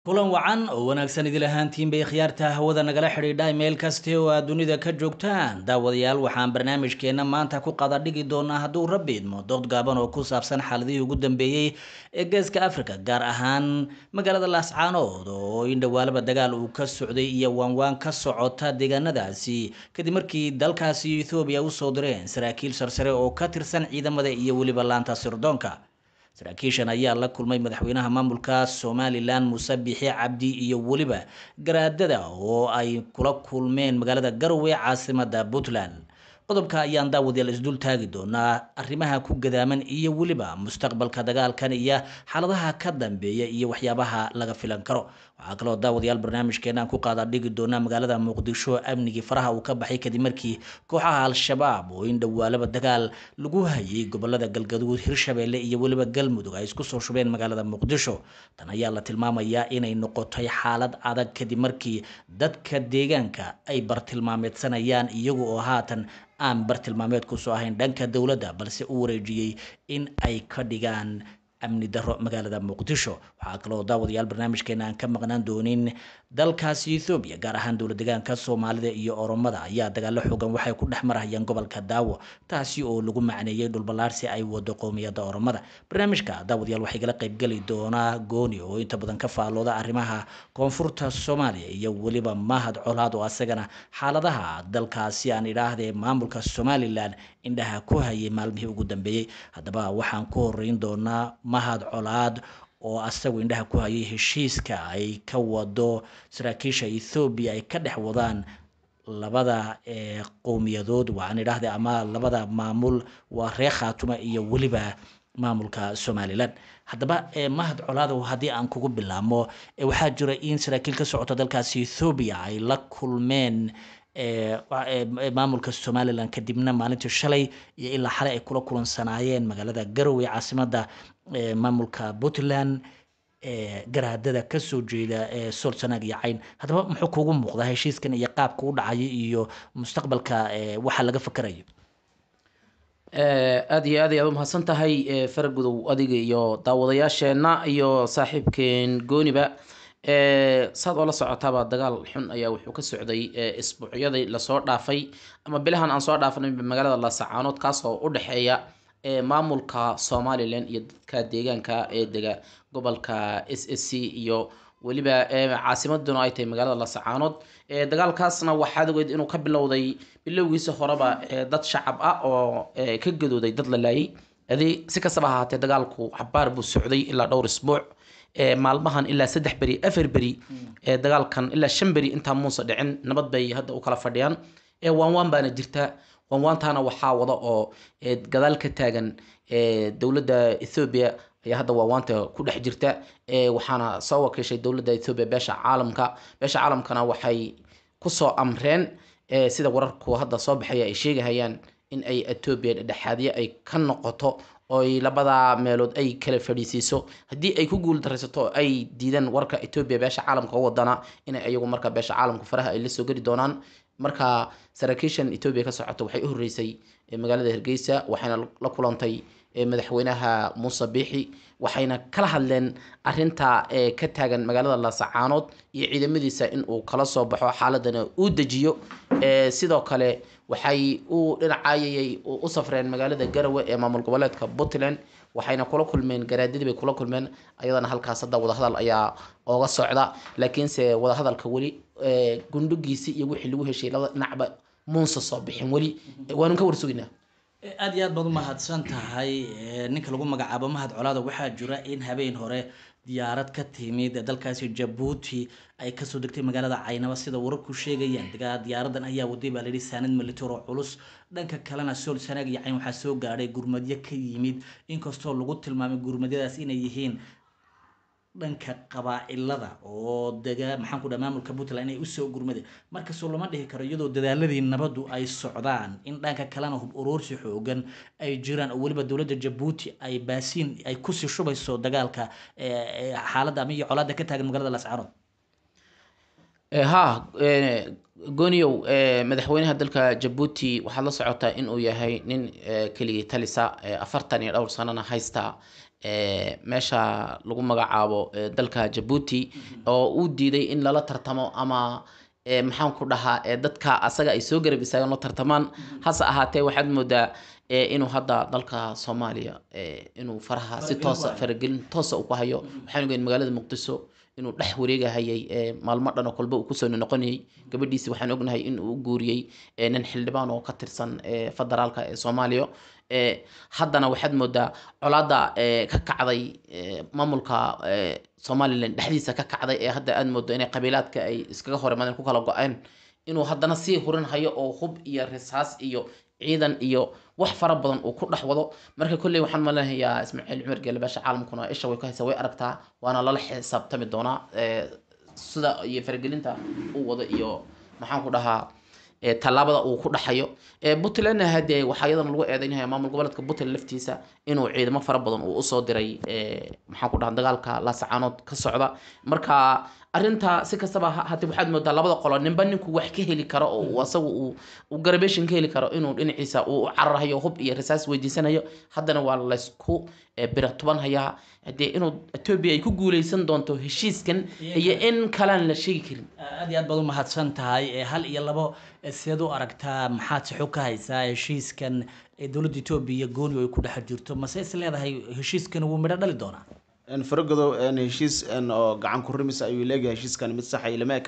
kulan wacan oo wanaagsan idil ahaantiinbay khiyaarta hawada nagala xidhiidha meel kaste oo aad dunida ka joogtaan daawadayaal waxaan barnaamijkeenna maanta ku qadadhigi doonaa hadduu rabbi idmo dood gaaban oo ku saabsan xaaladihii ugu dambeeyey ee geeska afrika gaar ahaan magaalada laascaanood oo indhowaalaba dagaal uu ka socday iyo waanwaan ka socota deegaanadaasi kadib markii dalkaasi ethoobiya usoo direen saraakiil sarsare oo ka tirsan ciidamada iyo weliba laanta sirdoonka saraakiishan ayaa la kulmay madaxweynaha maamulka somalilan muse bixi cabdi iyo weliba garaadada oo ay kula kulmeen magaalada garowe caasimada puntland qodobka ayaan daawadyaal isdul taagi doonaa arrimaha ku gadaaman iyo weliba mustaqbalka dagaalkan iyo xaaladaha ka dambeeya iyo waxyaabaha laga filan karo waxaa kaloo daawadayaal barnaamijkeena ku qaadaa dhigi doonaa magaalada muqdisho amnigii faraha uu ka baxay kadib markii kooxaha al-shabaab oo in dhowaalaba dagaal lagu hayay gobolada galgaduud hirshabeelle iyo weliba galmudug ay isku soo shubeen magaalada muqdisho tan ayaa la tilmaamayaa inay noqotay xaalad adag kadib markii dadka deegaanka ay bartilmaameedsanayaan iyagu oo haatan aan bartilmaameedku soo ahayn dhanka dowladda balse u wareejiyey in ay ka dhigaan amni daro magaalada muqdisho waxaa kaloo daawadayaal barnaamijkeena aan ka maqnaan doonin dalkaasi ethoobiya gaar ahaan dowla deegaanka soomaalida iyo oromada ayaa dagaalo xoogan waxay ku dhex marayeen gobolka daawo taasi oo lagu macneeyey dhulballaarsi ay wado qowmiyadda oromada barnaamijka daawadayaal waxay kala qaybgeli doonaa gooni oo inta badan ka faalooda arrimaha koonfurta soomaaliya iyo weliba mahad colaad oo asagana xaaladaha dalkaasi aan idhaahdee maamulka somalilan indhaha ku hayay maalmihii ugu dambeeyey haddaba waxaan ku horeyn doonaa mahad colaad oo asagu indhaha ku hayay heshiiska ay ka wado saraakiisha ethoobiya ay ka dhex wadaan labada eh, qowmiyadood waxaan idhaahda ama labada maamul waa reer khaatuma iyo weliba maamulka somalilan haddaba eh, mahad colaadow haddii aan kugu bilaabmo eh, waxaa jira in saraakiil ka socota dalkaasi ethoobiya ay la kulmeen maamulka somalilan kadibna maalintii shalay iyo ilaa xalay ay kula kulansanaayeen magaalada garowe caasimada maamulka puntland garaadada kasoo jeeda ee solsonag iyo cayn haddaba muxuu kuugu muuqdaa heshiiskan iyo qaabka u dhacaya iyo mustaqbalka waxa laga fakerayo aada iyo aad ayaad umahadsan tahay faragudow adiga iyo daawadayaasheenna iyo saaxiibkeen gooniba saad oo la socotaba dagaal xun ayaa wuxuu ka socday isbuucyadii lasoo dhaafay ama bilahan aan soo dhaafanay magaalada lasacaanood kaasoo u dhexeeya ee maamulka somalilan iyo dadka deegaanka ee dega gobolka s s c iyo weliba caasimaduna ay tahay magaalada lasacaanood dagaalkaasna waxaad ogeed inuu ka bilowday bilowgiisa horeba dad shacab ah oo ka gadooday dad la laayay adi si kastaba ahaatee dagaalku cabaar buu socday ilaa dhowr isbuuc maalmahan ilaa saddex beri afar beri hmm. ee dagaalkan ilaa shan beri intaa muusa dhicin nabad bay hadda u kala fadhiyaan waanwaan baana jirtaa wanwantaana waxaa wada oo gadaal ka taagan dowladda ethoobiya ayaa hadda waawanta ku dhex jirta waxaana soo wakiishay dowladda ethoobiya beesha caalamka beesha caalamkana waxay kusoo amreen sida wararku hadda soo baxaya ay sheegahayaan in ay etoobiya dhedhexaadyo ay ka noqoto oy labadaa meelood ay kala fadhiisiiso haddii ay ku guuldaraysato ay diidaan warka etoobiya beesha caalamka wadana inay ayagu marka beesha caalamka faraha ay la soo geli doonaan marka saraakiishan etoobiya ka socota waxay u horreysay magaalada hergeysa waxayna la kulantay madaxweynaha muuse biixi waxayna kala hadleen arinta ee ka taagan magaalada laasacaanood iyo ciidamadiisa in uu kala soo baxo xaaladana uu dejiyo sidoo kale waxay u dhinacayayay u safreen magaalada garawe ee maamul goboleedka puntland waxayna kula kulmeen garaadadii bay kula kulmeen ayadana halkaas hadda wadahadal ayaa ooga socda laakiinse wadahadalka weli gundhigiisii iyo wixii lagu heshay laba dhinacba muunsa soo bixin weli waanu ka warsugaynaa Eh, aada iyo aad baad umahadsan tahay eh, ninka lagu magacaabo mahad colaada waxaa jira in habeen hore diyaarad ka timid dalkaasi jabuuti ay kasoo degtay magaalada caynaba sida wararku sheegayaan diyaaradan ayaa waday baa layihi saanad militaro culus dhanka kalena sool sanaag iyo cayn waxaa soo gaadhay gurmadyo ka yimid inkastoo lagu tilmaamay gurmadyadaas inay yihiin dhanka qabaacilada oo dega maxaan kudha maamulka puntland ay usoo gurmadeen markasoo lama dhihi karo iyadoo dadaaladii nabadu ay socdaan in dhanka kalena hub uruursi xoogan ay jiraan oo weliba dowladda jabuuti ay baasiin ay kusii shubayso dagaalka xaaladda ama iyo colaada ka taagan magaalada lascaanood eh, ha eh, gooniyow eh, madaxweynaha dalka jabuuti waxaad la socotaa inuu yahay nin keligii talisa afartan iyo dhowr sanana haysta meesha lagu magacaabo dalka jabuuti oo uu diiday in lala tartamo ama maxaan ku dhahaa dadka asaga ay soo garab istaagan loo tartamaan hase ahaatee waxaad moodaa inuu hadda dalka soomaaliya inuu faraha si toosa faragelin toosa uku hayo waxaan ogeyn magaalada muqdisho inuu dhex wareegahayay maalmo dhan oo kolba uu kusoo noqonayay gabadhiisi waxaan ognahay in uu guuriyey nin xildhibaan oo ka tirsan federaalka ee soomaaliya haddana waxaad moodaa colaada ka kacday maamulka somalilan dhexdiisa ka kacday ee hadda aad moodo inay qabiilaadka ay iskaga horimaadeen ku kala go-een inuu haddana sii hurin hayo oo hub iyo risaas iyo ciidan iyo wax fara badan uu ku dhex wado marka kolley waxaan maleynayaa ismaaciil cumar gelabasha caalamkuna isha way ku haysa way aragtaa waana lala xisaabtami doonaa sida iyo faragelinta uu wado iyo maxaan ku dhahaa tallaabada uu ku dhaxayo puntlandna hadee waxaa iyadan lagu eedeynaya maamul goboleedka puntland laftiisa inuu ciidamo fara badan uu usoo diray maxaan ku dhaha dagaalka laasacaanood ka socda marka arintaa si kastaba hati waxaad moodaa labada qolo ninba ninku wax ka heli karo oo asaga uu garabeshin ka heli karo inuu dhinaciisa uu cararhayo hub iyo rasaas weydiisanayo haddana waa laysku eh, bira tubanhayaa dee inuu etoobiya ay ku guuleysan doonto heshiiskan iyo in kalaan la sheegi karin aad iyo aad baad u mahadsan tahay eh, hal iyo labo eh, sideed u aragtaa maxaad sixo ka haysaa heshiiskan ee dowladda etoobiya gooni ay ku dhex jirto mase is leedahay heshiiskan wuu midho dhali doonaa faragodow heshiis oo gacan ku rimis ayuu leegyahay heshiiskan mid sax ay ah lama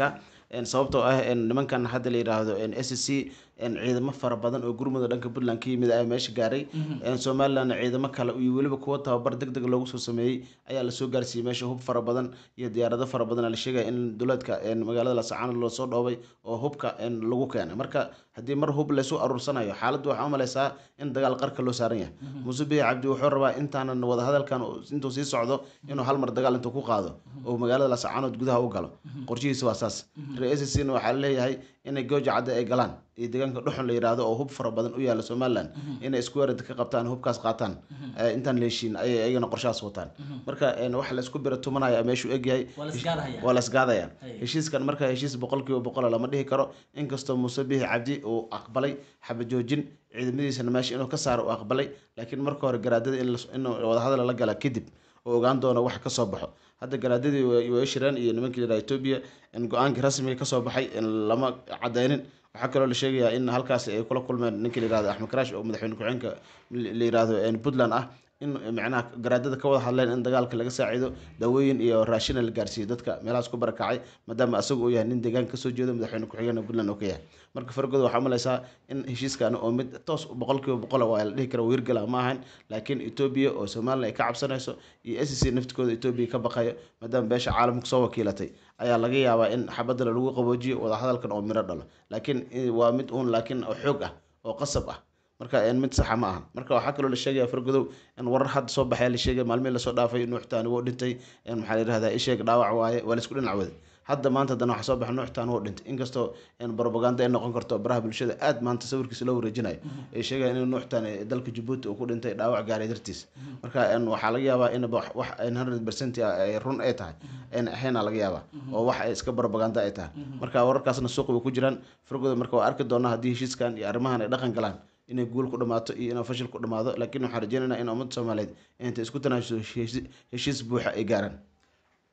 sababtoo ah nimankan hadda la yidhaahdo s c ciidamo fara badan oo gurmuda dhanka puntland ka yimid ayaa meesha gaaray mhm. somalilandna ciidamo kale iyo weliba kuwo tababar deg deg loogu soo sameeyey ayaa lasoo gaarsiiyey meesha hub fara badan iyo diyaarado fara badan la sheegaya in duleedka magaalada lasacaano loosoo dhoobay oo hubka lagu keenay marka haddii mar hub laysu aruursanayo xaaladda waxaa u maleysaa in dagaal qarka loo saaran yahay mhm. muuse bihi cabdi wuxuu rabaa intaanan wadahadalkan intuu sii socdo inuu hal mar dagaal intuu ku qaado mhm. oo magaalada lasacaanood gudaha u galo qorshihiisa waa saas ra-iisasiina waxaa leeyahay inay gooja cadde ay galaan iyo deegaanka dhuxun la yidhaahdo oo hub fara badan u yaalla somalilan mhm. inay isku weerarta ka qabtaan hubkaas qaataan mhm. intaan leeshiin ayay ayagana qorshahaas wataan mhm. marka wax laisku bira tumanaya meeshuu egyahay waa lasgaadaya heshiiskan marka heshiis boqol boqola lama dhihi karo inkastoo muuse bihi cabdi uu aqbalay xabajoojin ciidamadiisana meesha inuu ka saaro uu aqbalay laakiin marka hore garaadada in wadahadal la gala kadib oo ogaan doono wax ka soo baxo hadda garaadadii way shireen iyo nimankii la etoobiya go-aankii rasmiga kasoo baxay lama cadeynin waxaa kaloo la sheegayaa in halkaasi ay kula kulmeen ninkii la yirahdo axmed karaash oo madaxweyne ku-xigeenka la yirahdo puntland ah in eh, manaha garaadada ka wada hadleen in dagaalka laga saaciido dawooyin iyo raashina la gaarsiiyo dadka meelahaas ku barakacay maadaama asaga uu yahay nin deegaanka kasoo jeedo madaxweyne ku-xigeenka puntland oo ka yahay marka fargooda waxaa umalaysaa in heshiiskan oo mid toos boqolkiiba kiiba boqola waa la dhihi kara wiirgala ma ahayn laakiin etoobiya oo somalilan ay ka cabsanayso iyo s e c naftikooda etoobiya ka baqayo maadaama beesha caalamka soo wakiilatay ayaa laga yaabaa in xabadale lagu qaboojiyo wadahadalkan oo miro dhalo laakiin eh, waa mid uun laakiin xoog ah oo qasab ah marka mid saxa ma aha marka waxaa kaloo la sheegaya fargodow in warar hadda soo baxaya la sheegay maalmihii lasoo dhaafay nuux taani dhintay maxaa la yidhahdaa isheeg dhaawac waaye waa laisku dhinac wade hadda maanta dana waxaa soo baxa nuux taani dhintay inkastoo brobaganda ay noqon karto baraha bulshada aad maanta sawirkiisa loo wareejinayo ay sheegayaan in nuux dalka jabuuti uu ku dhintay dhaawac gaaray dartiis marka waxaa laga yaabaa inba wax hundred percent ay run ay tahay axeena laga yaabaa oo wax ay iska brobaganda ay tahay marka wararkaasna suuq bay ku jiraan fargodow marka waa arki doonaa haddii heshiiskan iyo arrimahan ay dhaqan galaan inay guul ku dhamaato iyo inay fashil ku dhamaado laakiin waxaan rajeynaynaa in ummadda soomaaliyeed inta isku tanaasuso heshiis buuxa ay gaaraan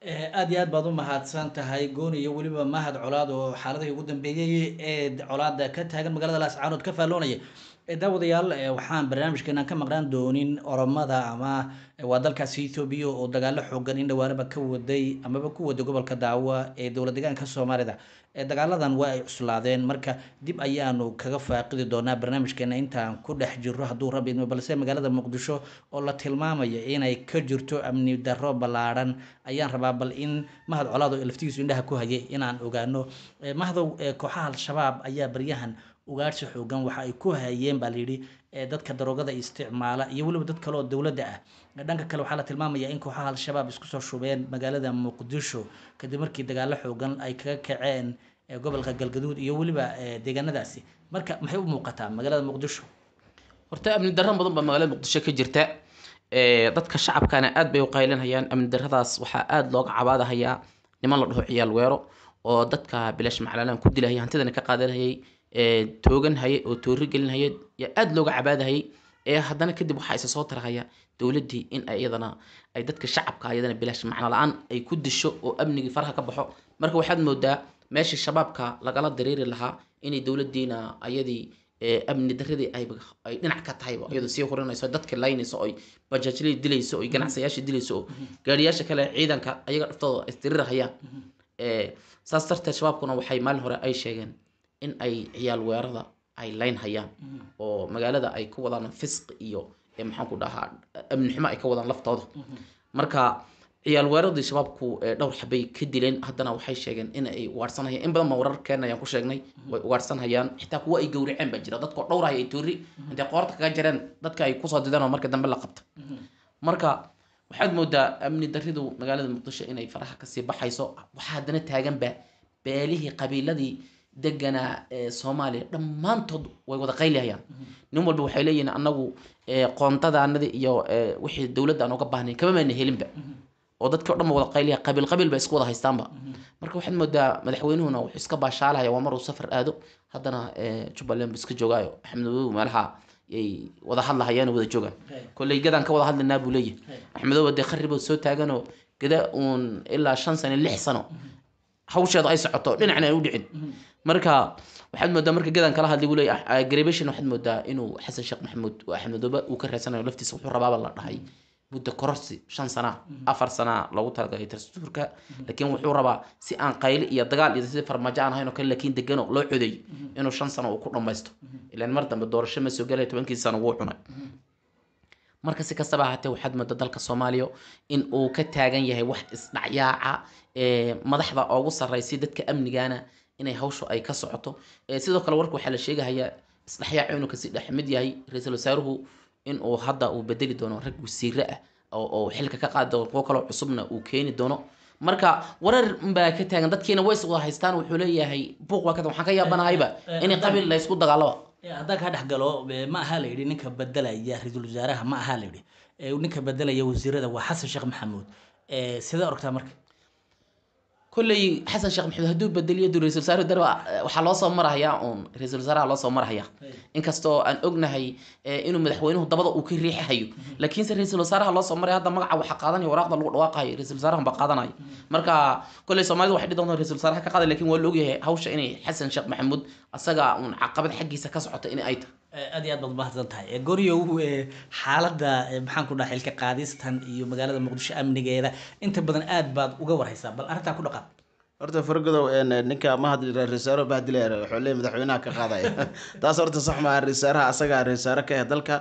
eh, aada iyo aad baad u mahadsan tahay gooni iyo weliba mahad colaad oo xaaladihii ugu dambeeyey ee colaada ka taagan magaalada laascaanood ka faalloonaya daawadayaal waxaan barnaamijkana ka maqnaan doonin oromada ama waa dalkaasi ethoobiya oo dagaalo xoogan in dhawaanaba ka waday amaba ku waday gobolka daawa ee dowlad deegaanka soomaalida dagaaladan waa ay cuslaadeen marka dib ayaanu kaga faaqidi doonaa barnaamijkeena intaan ku dhex jirro hadduu rabbi idmo balse magaalada muqdisho oo la tilmaamaya inay ka jirto amni darro ballaadhan ayaan rabaa bal in mahad colaado laftigiisu indhaha ku hayay inaan ogaano mahadow kooxaha al-shabaab ayaa baryahan ugaarsi xoogan waxa ay ku hayeen baa layidhi dadka daroogada isticmaala iyo weliba dad kale oo dowladda ah dhanka kale waxaa la tilmaamayaa in kooxaha al-shabaab isku soo shubeen magaalada muqdisho kadib markii dagaalo xoogan ay kaga kaceen gobolka galgaduud iyo weliba deegaanadaasi marka maxay u muuqataa magaalada muqdisho horta amni darro badan baa magaalada muqdisho ka jirta dadka shacabkana aada bay u qaylinayaan amni waxaa aada looga cabaadahayaa niman la dhaho ciyaal weero oo dadka bilash maclalaan ku dilahaya hantidana ka qaadanayay توجن هاي أو تورجلن هاي يا لوج عباد هاي إيه هذانا كده بحاسة صوت رغية تولد هي إن أيضا أي دتك الشعب كا أيضا بلاش معنا الآن أي كود الشو وأمن فرها كبحو مركو واحد مودة ماشي الشباب كا لقلا الدرير لها إن تولد دينا أيدي أمن الدرير دي أي بق أي نعك تهاي بق يدو سيو خورنا يسوي دتك اللين يسوي بجاتلي دلي صوي جناس ياش دلي يسوي قال ياش كلا عيدا كا أيقرا فتو استرير هيا إيه ساسترت الشباب كنا وحي مالهرة أي شيء in ay ciyaal weerada ay layn hayaan oo magaalada ay ka wadaan fisq iyo maxaanku dhahaa amni xumo ay ka wadaan laftooda marka ciyaal weeraradii shabaabku dhowr xabay ka dileen haddana waxay sheegeen in ay ugaadhsanayaan in badan baa warar keena ayaan ku sheegnay way ugaadhsanayaan xitaa kuwa ay gowraceen baa jira dadkoo dhowraya ay toori intay qoorta kaga jareen dadka ay kusoo dideen marka dambe la qabta marka waxaad moodaa amni daridu magaalada muqdisho inay faraha kasii baxayso waxaa haddana taaganba beelihii qabiiladii deganaa soomaaliya dhammaantood way wada qaylihayaan nin walba waxay leeyihiin anagu qoontadanadi iyo wixii dowladda aan uga baahnayn kama maana helinba mm-hmm. oo dadkii o dhan ba wada qayliya qabiil qabiil ba isku wada haystaanba mm-hmm. marka waxaad moodaa madaxweynuhuna wuxuu iska baashaalahaya waa maruu safar aado haddana jubbaland bu iska joogaayo axmed meelaha yay wada hadlahayaan wada joogaan kolley gadaan ka wada hadlaynaa buu leeyahay axmedowa dee kharibood soo taaganoo gada uun ilaa shan sano lix sano mm-hmm. hawsheedu ay socoto dhinacna aan u dhicin marka waxaad moodaa marka gadan kala hadlay bule ah, ah, garabashan waxaad moodaa inuu xasan sheekh maxamuud oo axmedoba ah, uu ka reesanayo laftiisa wuxuu rabaaba la dhahay muddo kororsi shan sana mhm. afar sana loogu talagalay dastuurka mhm. laakiin wuxuu rabaa si aan qayli iyo dagaal iyo sida farmaajo aan ahayn oo kale laakiin degano loo coday mhm. inuu shan sano uu ku dhammaysto ilaan mar dambe doorasho ma soo galaya tobankii sano wuu cunay marka si kastaba ahaatee waxaad mooda dalka soomaaliya in uu ka taagan yahay wax isdhacyaaca madaxda oogu sarraysa dadka amnigaana إنه هوشو أي كسعته إيه سيدوك الوركو حال الشيغة هيا إصلاحيا عينو كسيد أحمد يهي ريسالو سايره إن أو هادا أو بدلي دونو رقو سيرا أو, أو حلقة كاقاد دو قوكالو عصبنا أو كيني دونو مركا ورر مباكة تاقن داد كينا ويسو غاهيستان وحولي يهي بوق واكاد محاكا يابانا عيبا إن قابل لا يسكود دغالوا هذاك هذا حقلو ما هالي يدي نكا بدلا يا رجل الجارة ما هالي يدي ونكا بدلا يا وزير هذا وحسن شيخ محمود سيدا أركتا مركا كل حسن شيخ محمد هدو بدل يدو رئيس الوزراء دروا وحلاصة مرة هيا أم رئيس الوزراء حلاصة مرة هيا إنك إيه. استو أن أجن هاي إنه مدحوينه ضبط وكل ريحة هيو لكن سر رئيس الوزراء حلاصة مرة هذا مقع وحقاضني وراق ضل الواقع رئيس الوزراء هم بقاضنا هاي مركا كل سمعة واحد دون رئيس الوزراء حكى لكن ولوجي هوش إني حسن شيخ محمود أصدق أن عقبت حقي سكسعة إني أيتها Eh, aad iyo aad baad umahadsan tahay eh, goryow eh, xaaladda maxaan ku dhaha xilka qaadistan iyo magaalada muqdisho amnigeeda inta badan aad baad uga warhaysaa bal arrintaa ku dhaqaaq horta fargodow ninka mahad ra-iisaaro bahdileer wuxuu leeyahay madaxweynaha ka qaadaya taas horta sax maaha ra-iisaaraha asagaa ra-iisaaro ka ah dalka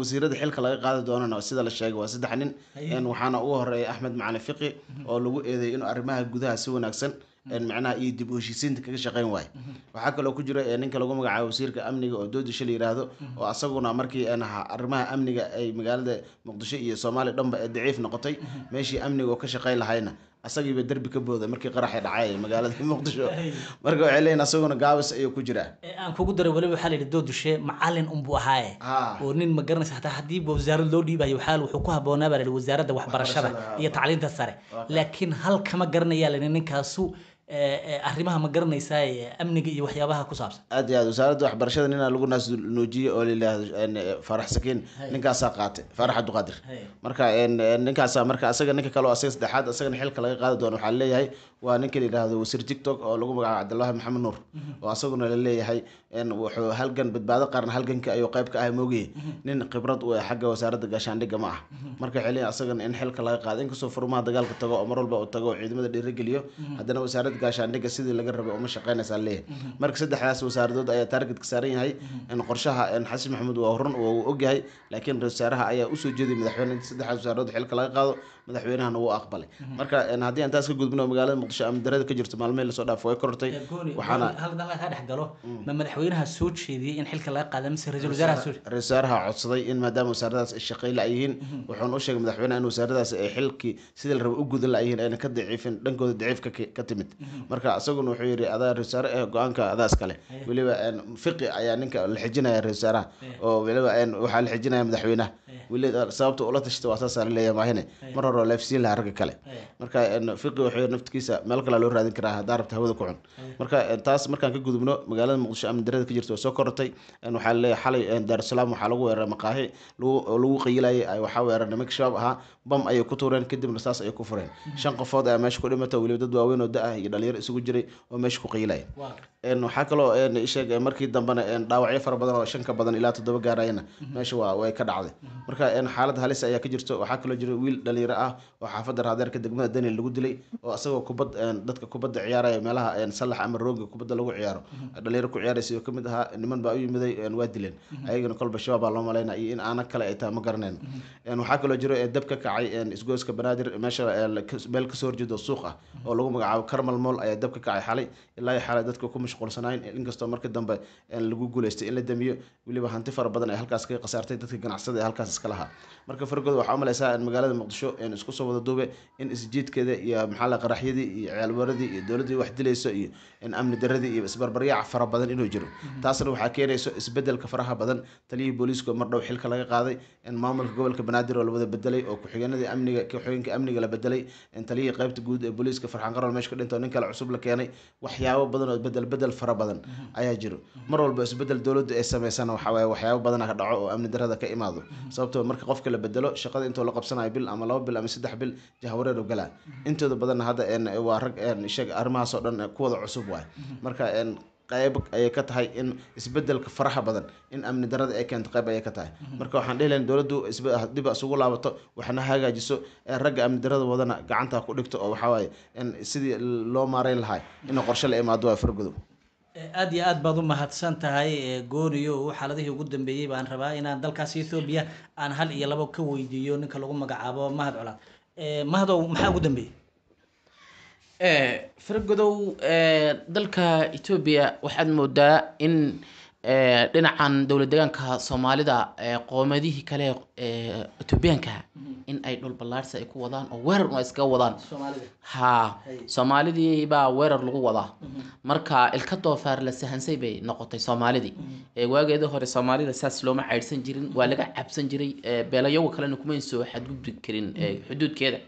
wasiirada xilka laga qaadi doonana sida la sheegay waa saddex nin waxaana ugu horeeya axmed macalin fiqi mhm. oo lagu eedeeyay inuu arrimaha gudaha si wanaagsan macnaha iyo dib u heshiisiinta kaga shaqeyn waayo waxaa kaloo ku jira ninka lagu magacaabo wasiirka amniga oo doodi shil yidhaahdo oo asaguna markii arrimaha amniga ay magaalada muqdisho iyo soomaaliya dhanba ee daciif noqotay meeshii amniga oo ka shaqeyn lahayna asagiiba derbi ka booda markii qaraxi dhacay magaalada muqdisho marka waxay leeyihin asaguna gaabis ayuu ku jiraa aan kugu daro weliba waxaa layidhi doodushe macalin unbuu ahaaye oo ah. nin ma garanaysa hataa haddii wasaarad loo dhiibayo waxaa wuxuu ku haboonaa baa layidhi wasaaradda waxbarashada iyo tacliinta sare ah. laakiin hal kama garanayaa layidhi ninkaasu arrimaha ma garanaysaa amniga iyo waxyaabaha ku saabsan aad iyo aad wasaaradda waxbarashada ninaa lagu naasnuujiye oo layidhaahdo faarax sakiin ninkaasaa qaatay faarax cabdiqaadir marka ninkaasaa marka asaga ninka kale oo asaga saddexaad asagana xilka laga qaadi doono waxaa leeyahay waa ninka layidhaahdo wasiir tiktok oo lagu magacaabo cabdilaahi maxamed nuur oo mm-hmm. asaguna la leeyahay wuxuu halgan badbaado qaran halganka ayuu qayb ka ah moogaye mm-hmm. nin khibrad u ah xagga wasaaradda gaashaandhigga ma ah marka waxay asagana in xilka laga qaado inkastoo furmaha dagaalka tago oo mar walba uu tago oo ciidamada dhiirigeliyo haddana wasaaradda gaashaandhigga sidii laga rabay uma shaqeynaysaa leeyahay mhm. marka saddexdaas wasaaradood ayaa taargetka saaran yahay mhm. in qorshaha xasan maxamuud waa run waa uu ogyahay laakiin ra-isul wasaaraha ayaa usoo jeeday madaxweyne in saddexdaas wasaaradood xilka laga qaado madaxweynahana wuu aqbalay mhm. marka haddii aan taas ka gudbino magaalada muqdisho amni darada ka jirto maalmihii lasoo dhaaf way korortay waxaana ka dhexgalo mm. ma madaxweynaha soo jeediyay in xilka laga qaada mise ra-isul wasaaraha wasaaraha codsaday in maadaama wasaaradaas ay shaqayn la-yihiin mhm. wuxuuna u sheegay madaxweynaha in wasaaradaas ay xilkii sidii la raba u gudan la-yihiin ayna ka daciifin dhankooda daciifka ka timid mhm. marka isaguna wuxuu yidhi adaa ra-iwasaare ee eh, go-aanka adaas kale weliba fiqi ayaa ninka la xijinaya ra-iwasaaraha oo weliba waxaa la xijinaya madaxweynaha weli sababta ula tashata waa saasaa la maahine mar hore oo laafsiin lahaa ragga kale eh. marka eh, fiqi wuxuu naftikiisa meel kale loo raadin karaa haddaa rabta hawada ku cun eh. marka taas markaan ka gudubno magaalada muqdisho amni darada ka jirta oo soo korortay waxaa leeyahay xalay daarusalaam waxaa lagu weeraray maqaahi lagu qayilayay ay waxaa weeraray nimanka shabaab ahaa bam ayay ku tuureen kadibna saas ayay ku fureen mm-hmm. shan qofood ayaa meesha ku dhimata weliba dad waaweyn oo da ah iyo dhalinyar isugu jiray oo meesha ku qayilaya waxaa kaloo isheeg markii dambena dhaawacyo fara badan oo shan badan ilaa toddoba gaarayana mhm. meesha way ka dhacday mhm. marka xaalad halis ayaa ka jirto waxaa kaloo jira wiil dhalinyaro ah oo xaafadda raadeerka degmada daniel lagu dilay oo asagoo kubad dadka kubadda ciyaaraya meelaha sallax ama rooga kubadda lagu ciyaaro mhm. dhalinyaro ku ciyaaraysa oo kamid ahaa niman baa u yimiday waa dileen ayagana kolba shabaab baa loo malaynaa iyo in aana kale ay tahay ma garanayna waxaa kaloo jiro dab ka kacay isgoyska banaadir meesha meel kasoo horjeedo suuq ah oo lagu magacaabo carmel moll ayaa dab ka kacay xalay ilaa xalay dadka ku mashquulsanayn inkastoo markii dambe lagu guuleystay in la damiyo weliba hanti fara badan ay halkaas kaga khasaartay dadka ganacsada ee halkaas iska lahaa marka fargood waxaa u in magaalada muqdisho isku soo wada duube in isjiidkeeda iyo maxaala qaraxyadii iyo ciyaalwaradii iyo dowladdii wax dilayso iyo amni daradii iyo isbarbaryaaca fara badan inuu jiro taasna waxaa keenayso isbedelka faraha badan taliyihii booliisku mar dhow xilka laga qaaday in maamulka gobolka banaadir oo la wada bedelay oo ku-xigeenadii amniga ku-xigeenka amniga la bedelay in taliyihii qaybta guud ee booliiska farxaan qarool meesha ka dhinto nin kale cusub la keenay waxyaabo badan oo bedel isbedel fara badan ayaa jiro mar walba isbedel dowladdu ay sameysana waxawaaye waxyaaba badana ka dhaco oo amni darada ka imaado sababto marka qofka la bedelo shaqada intuu la qabsanayo bil ama laba bil ama saddex bil jahwareeru galaa intooda badanna hadda waa rag sheeg arrimahaasoo dhan kuwada cusub waay marka qayb ayay ka tahay in isbedelka faraha badan in amni darada ay keento qayb ayay ka tahay mhm. marka waxaan dhihi lahayn dowladdu dib isugu laabato waxna hagaajiso ee ragga amni darada wadana gacantaa ku dhigto oo waxaawaaye in sidii loo maarayn lahaa in qorshe la imaado waa fargudow e, aada iyo aad baad u mahadsan tahay e, gooniyo xaaladihii ugu dambeeyey baan rabaa inaan dalkaas ethoobiya aan hal iyo labo ka weydiiyo ninka lagu magacaabo mahad colaad e, mahdow maxaa ugu dambeeyey faragodow dalka etoobiya waxaad moodaa in dhinacan dowla deegaanka soomaalida qoomiyadihii kale etobiyaankaha in ay dhul ballaarsi ay ku wadaan oo weerar ay iskaga wadaan ha soomaalidii baa weerar lagu wadaa marka ilka doofaar la sahansay bay noqotay soomaalidii waageeda hore soomaalida saas looma caydhsan jirin waa laga cabsan jiray beelayago kalena kumayn soo xadgudbi karin xuduudkeeda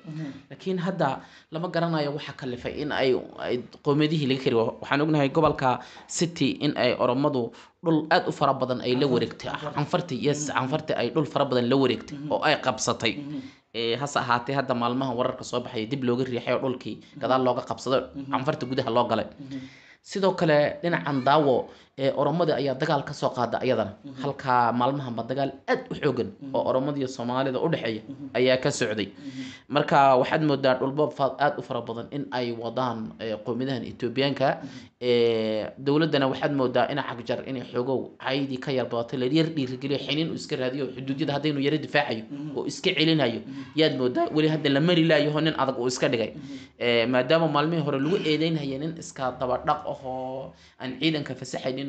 laakiin hadda lama garanayo waxa kalifay in ay qoomiyadihii laga kari waxaan ognahay gobolka city in ay oromadu dhul aada u fara badan ay la wareegtay canfartii yes canfartii ay dhul fara badan la wareegtay oo ay qabsatay eh, hase ahaatee hadda maalmaha wararka soo baxay dib looga riixay oo dhulkii gadaal looga qabsaday mhm. canfarta gudaha loo galay sidoo kale dhinacan daawo oromada ayaa dagaal kasoo qaada ayadana halkaa maalmahama dagaal aad u xoogan oo oromada iyo soomaalida udhexeeya ayaa ka socday marka waxaad moodaa dhulboob aad u fara badan in ay wadaan qoomidahan etoobiyaanka dowladana waxaad moodaa ina cagjar inay xoogow caydii ka yarbaatay layar dhiirigeliyo xiniin uu iska raadiyo xuduudyada haddaynu yaro difaacayo oo iska celinayo yaad moodaa weli hadda la mari laayaho nin adag uu iska dhigay maadaama maalmihii hore lagu eedeynhaya nin iska dabadhaq ahoo aan ciidanka fasaxaynin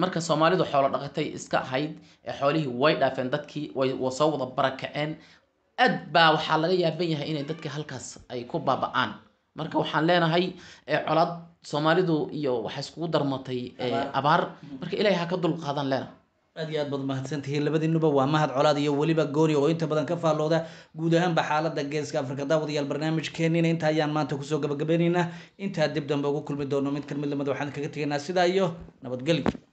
marka soomaalidu xoolo dhaqatay iska ahayd xoolihii way dhaafeen dadkii way soo wada barakaceen aad baa waxaa laga yaaban yahay inay dadka halkaas ay ku baaba'aan marka waxaan leenahay colaad soomaalidu iyo waxaa iskugu darmatay abaar marka ilaahay ha ka dulqaadan leena aad iyo aad baad mahadsantihiin labadiinuba waa mahad colaad iyo weliba gooni oo inta badan ka faallooda guud ahaanba xaalada geeska afrika daawadayaal barnaamijkeenina inta ayaan maanta kusoo gabagabeynaynaa intaa dib dambe ugu kulmi doono mid kan mid lamid waxaan kaga tegaynaa sidaa iyo nabadgelyo